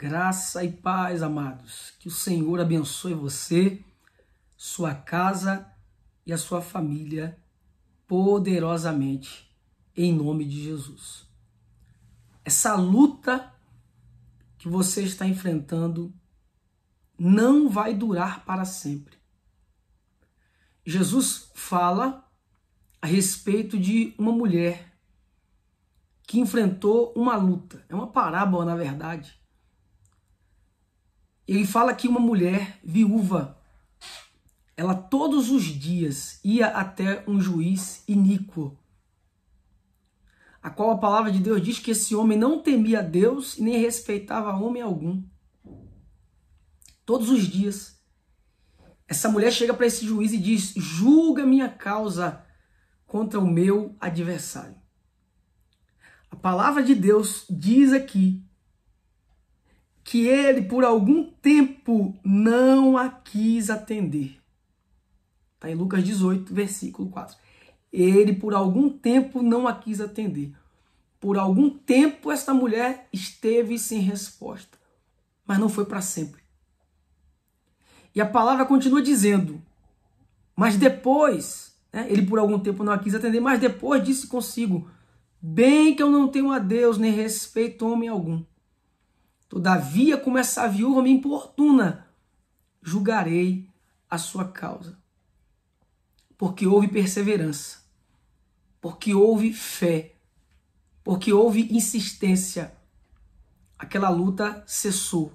Graça e paz, amados. Que o Senhor abençoe você, sua casa e a sua família poderosamente, em nome de Jesus. Essa luta que você está enfrentando não vai durar para sempre. Jesus fala a respeito de uma mulher que enfrentou uma luta. É uma parábola, na verdade ele fala que uma mulher viúva, ela todos os dias ia até um juiz iníquo, a qual a palavra de Deus diz que esse homem não temia Deus e nem respeitava homem algum. Todos os dias. Essa mulher chega para esse juiz e diz: julga minha causa contra o meu adversário. A palavra de Deus diz aqui que ele por algum tempo não a quis atender. Está em Lucas 18, versículo 4. Ele por algum tempo não a quis atender. Por algum tempo esta mulher esteve sem resposta, mas não foi para sempre. E a palavra continua dizendo: Mas depois, né, ele por algum tempo não a quis atender, mas depois disse consigo: Bem que eu não tenho a Deus nem respeito a homem algum Todavia, como essa viúva me importuna, julgarei a sua causa. Porque houve perseverança, porque houve fé, porque houve insistência. Aquela luta cessou,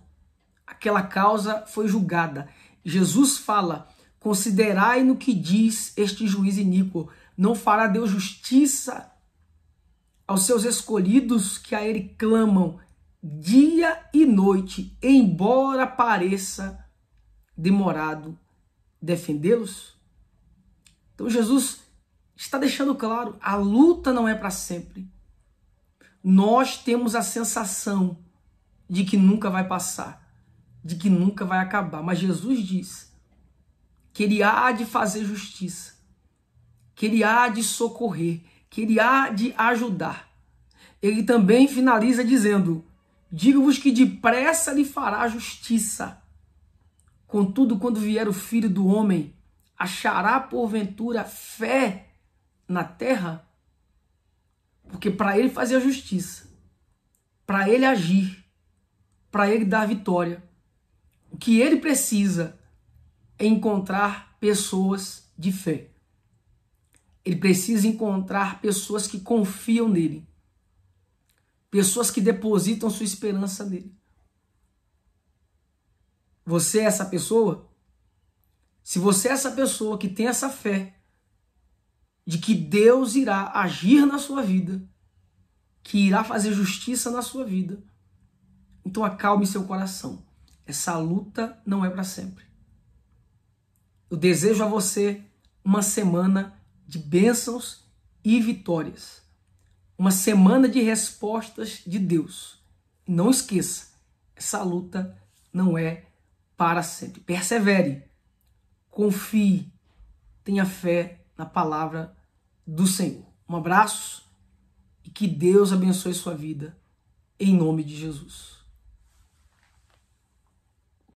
aquela causa foi julgada. Jesus fala: Considerai no que diz este juiz iníquo, não fará Deus justiça aos seus escolhidos que a ele clamam dia e noite, embora pareça demorado defendê-los? Então Jesus está deixando claro, a luta não é para sempre. Nós temos a sensação de que nunca vai passar, de que nunca vai acabar, mas Jesus diz que ele há de fazer justiça, que ele há de socorrer, que ele há de ajudar. Ele também finaliza dizendo: Digo-vos que depressa lhe fará justiça. Contudo, quando vier o filho do homem, achará porventura fé na terra? Porque para ele fazer a justiça, para ele agir, para ele dar vitória, o que ele precisa é encontrar pessoas de fé. Ele precisa encontrar pessoas que confiam nele. Pessoas que depositam sua esperança nele. Você é essa pessoa? Se você é essa pessoa que tem essa fé de que Deus irá agir na sua vida, que irá fazer justiça na sua vida, então acalme seu coração. Essa luta não é para sempre. Eu desejo a você uma semana de bênçãos e vitórias uma semana de respostas de Deus. Não esqueça, essa luta não é para sempre. Persevere, confie, tenha fé na palavra do Senhor. Um abraço e que Deus abençoe sua vida, em nome de Jesus.